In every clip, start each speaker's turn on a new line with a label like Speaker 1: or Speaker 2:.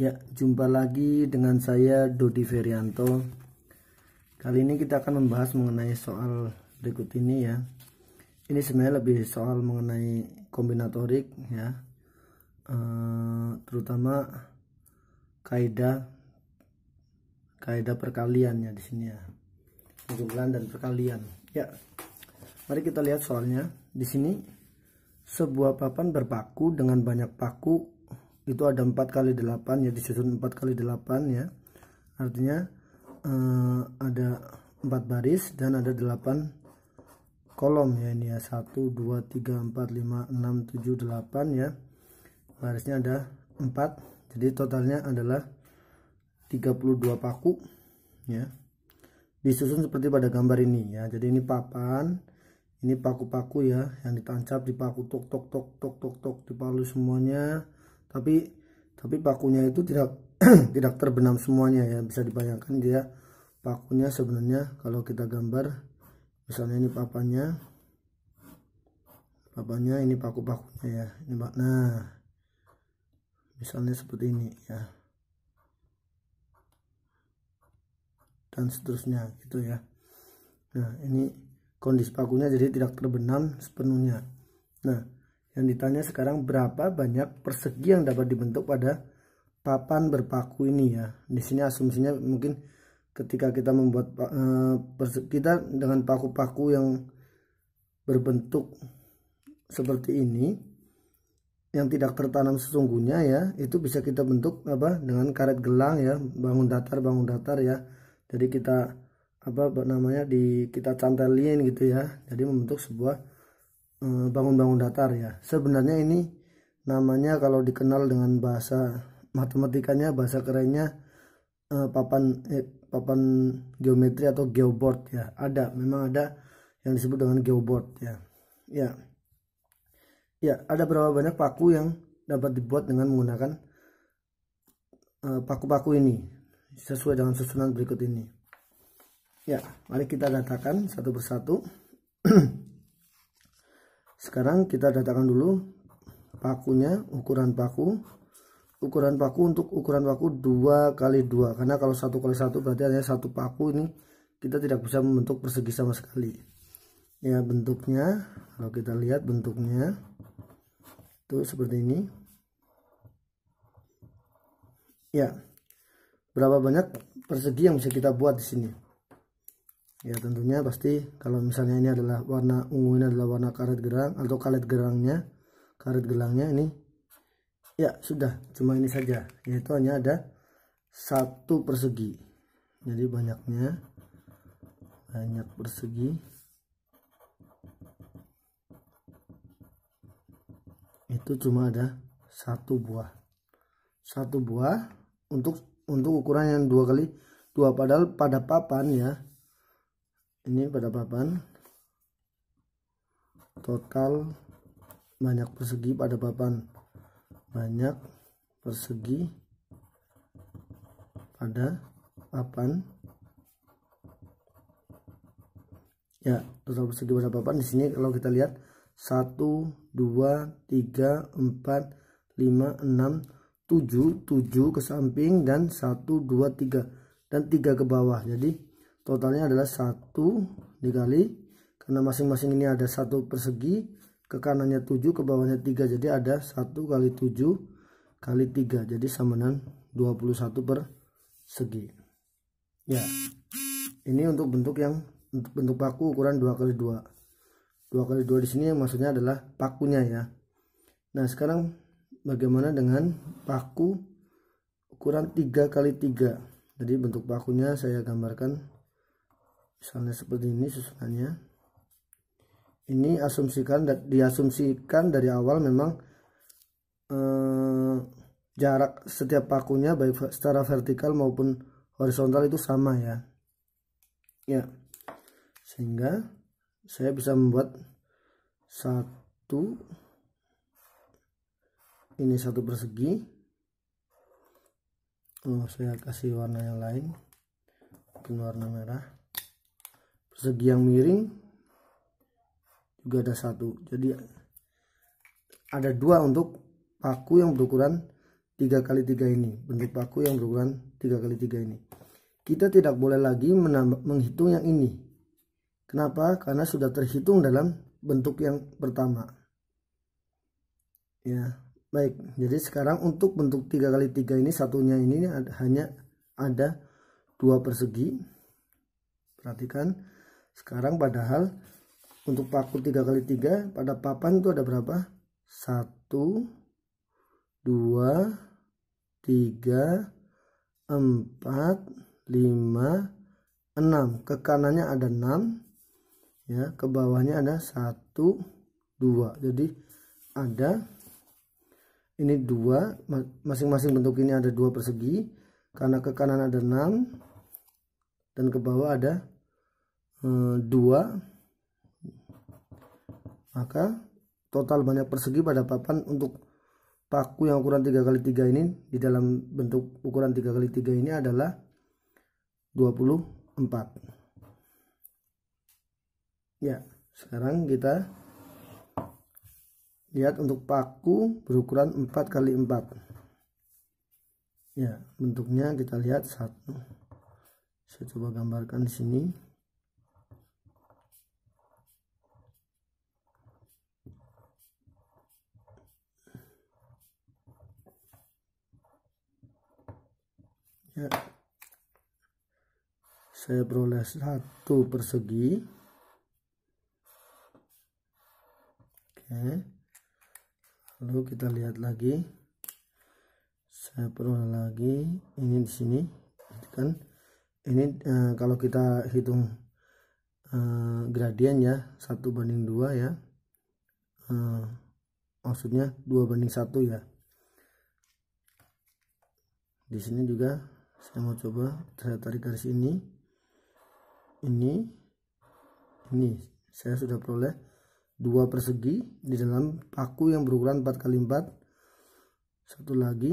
Speaker 1: Ya, jumpa lagi dengan saya Dodi Ferianto. Kali ini kita akan membahas mengenai soal berikut ini ya. Ini sebenarnya lebih soal mengenai kombinatorik ya. E, terutama kaidah kaidah perkalian ya di sini ya. jumlah dan perkalian. Ya. Mari kita lihat soalnya. Di sini sebuah papan berpaku dengan banyak paku itu ada 4 kali 8 ya disusun 4 kali 8 ya artinya eh, ada 4 baris dan ada 8 kolom ya ini ya 1 2 3 4 5 6 7 8 ya barisnya ada 4 jadi totalnya adalah 32 paku ya disusun seperti pada gambar ini ya jadi ini papan ini paku-paku ya yang ditancap paku tok tok tok tok tok tok dipalu semuanya tapi tapi pakunya itu tidak tidak terbenam semuanya ya bisa dibayangkan dia pakunya sebenarnya kalau kita gambar misalnya ini papanya papanya ini paku-pakunya ya ini nah misalnya seperti ini ya dan seterusnya gitu ya nah ini kondisi pakunya jadi tidak terbenam sepenuhnya nah yang ditanya sekarang berapa banyak persegi yang dapat dibentuk pada papan berpaku ini ya. Di sini asumsinya mungkin ketika kita membuat eh, kita dengan paku-paku yang berbentuk seperti ini yang tidak tertanam sesungguhnya ya itu bisa kita bentuk apa dengan karet gelang ya bangun datar bangun datar ya jadi kita apa namanya di kita cantelin gitu ya jadi membentuk sebuah Eh, bangun-bangun datar ya. Sebenarnya ini namanya kalau dikenal dengan bahasa matematikanya bahasa kerennya uh, papan eh, papan geometri atau geoboard ya. Ada, memang ada yang disebut dengan geoboard ya. Ya. Ya, ada berapa banyak paku yang dapat dibuat dengan menggunakan eh, paku-paku uh, ini sesuai dengan susunan berikut ini. Ya, mari kita datakan satu persatu. sekarang kita datangkan dulu pakunya ukuran paku ukuran paku untuk ukuran paku 2 kali 2 karena kalau satu kali satu berarti hanya satu paku ini kita tidak bisa membentuk persegi sama sekali ya bentuknya kalau kita lihat bentuknya itu seperti ini ya berapa banyak persegi yang bisa kita buat di sini ya tentunya pasti kalau misalnya ini adalah warna ungu ini adalah warna karet gerang atau karet gerangnya karet gelangnya ini ya sudah cuma ini saja yaitu hanya ada satu persegi jadi banyaknya banyak persegi itu cuma ada satu buah satu buah untuk untuk ukuran yang dua kali dua padahal pada papan ya ini pada papan total banyak persegi pada papan banyak persegi pada papan ya total persegi pada papan di sini kalau kita lihat 1 2 3 4 5 6 7 7 ke samping dan 1 2 3 dan 3 ke bawah jadi totalnya adalah satu dikali karena masing-masing ini ada satu persegi ke kanannya 7 ke bawahnya 3 jadi ada 1 kali 7 kali 3 jadi sama dengan 21 persegi ya ini untuk bentuk yang untuk bentuk paku ukuran 2 kali 2 2 kali 2 di yang maksudnya adalah pakunya ya nah sekarang bagaimana dengan paku ukuran 3 kali 3 jadi bentuk pakunya saya gambarkan misalnya seperti ini susunannya ini asumsikan diasumsikan dari awal memang eh, jarak setiap pakunya baik secara vertikal maupun horizontal itu sama ya ya sehingga saya bisa membuat satu ini satu persegi oh saya kasih warna yang lain mungkin warna merah segi yang miring juga ada satu jadi ada dua untuk paku yang berukuran 3 kali 3 ini bentuk paku yang berukuran 3 kali 3 ini kita tidak boleh lagi menghitung yang ini kenapa karena sudah terhitung dalam bentuk yang pertama ya baik jadi sekarang untuk bentuk 3 kali 3 ini satunya ini hanya ada dua persegi perhatikan sekarang padahal untuk paku tiga kali tiga pada papan itu ada berapa? satu dua tiga empat lima enam ke kanannya ada enam ya ke bawahnya ada satu dua jadi ada ini dua masing-masing bentuk ini ada dua persegi karena ke kanan ada enam dan ke bawah ada 2 eh, maka total banyak persegi pada papan untuk paku yang ukuran 3x3 ini di dalam bentuk ukuran 3x3 ini adalah 24 ya sekarang kita lihat untuk paku berukuran 4x4 ya bentuknya kita lihat satu saya coba gambarkan di sini ya. saya peroleh satu persegi oke lalu kita lihat lagi saya peroleh lagi ini di sini kan ini e, kalau kita hitung e, gradien ya satu banding dua ya e, maksudnya dua banding satu ya di sini juga saya mau coba saya tarik garis ini ini ini saya sudah peroleh dua persegi di dalam paku yang berukuran 4 kali 4 satu lagi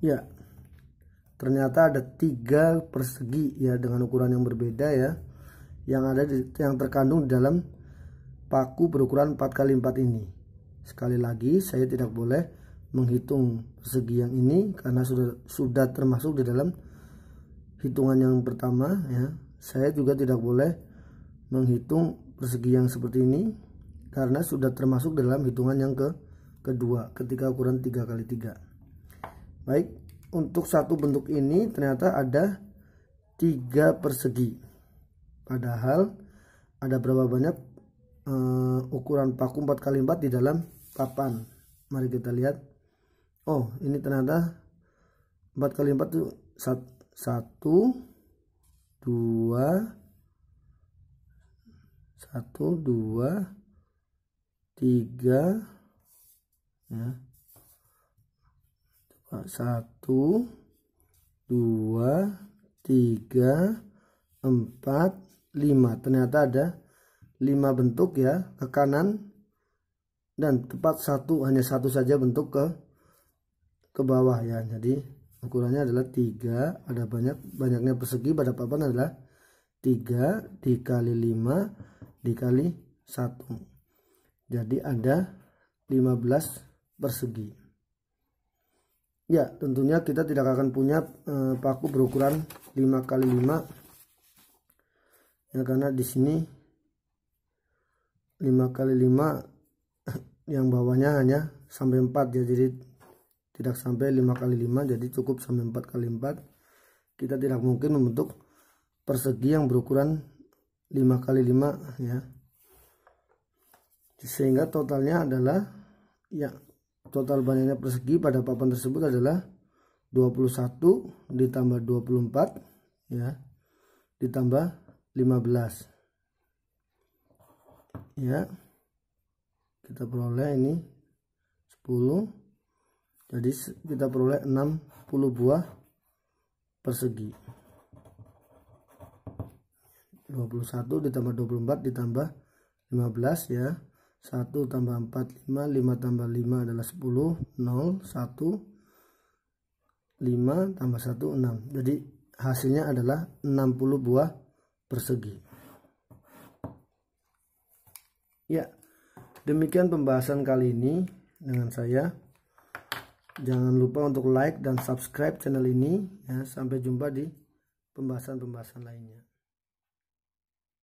Speaker 1: ya ternyata ada tiga persegi ya dengan ukuran yang berbeda ya yang ada di, yang terkandung di dalam paku berukuran 4 kali 4 ini Sekali lagi, saya tidak boleh menghitung segi yang ini karena sudah sudah termasuk di dalam hitungan yang pertama ya. Saya juga tidak boleh menghitung persegi yang seperti ini karena sudah termasuk dalam hitungan yang ke kedua ketika ukuran 3 kali 3 baik untuk satu bentuk ini ternyata ada tiga persegi padahal ada berapa banyak uh, ukuran paku 4 x 4 di dalam papan mari kita lihat oh ini ternyata 4 x 4 itu 1 2 1 2 3 ya 1 satu dua tiga empat lima ternyata ada 5 bentuk ya ke kanan dan tepat satu hanya satu saja bentuk ke ke bawah ya jadi ukurannya adalah tiga ada banyak banyaknya persegi pada papan adalah tiga dikali lima dikali satu jadi ada 15 persegi ya tentunya kita tidak akan punya e, paku berukuran 5 kali 5 ya karena di sini 5 kali 5 yang bawahnya hanya sampai 4 ya jadi tidak sampai 5 kali 5 jadi cukup sampai 4 kali 4 kita tidak mungkin membentuk persegi yang berukuran 5 kali 5 ya sehingga totalnya adalah ya total banyaknya persegi pada papan tersebut adalah 21 ditambah 24 ya ditambah 15 ya kita peroleh ini 10 jadi kita peroleh 60 buah persegi 21 ditambah 24 ditambah 15 ya 1 tambah 4 5 5 tambah 5 adalah 10 0 1 5 tambah 1 6 jadi hasilnya adalah 60 buah persegi Ya, demikian pembahasan kali ini dengan saya. Jangan lupa untuk like dan subscribe channel ini. Ya, sampai jumpa di pembahasan-pembahasan lainnya.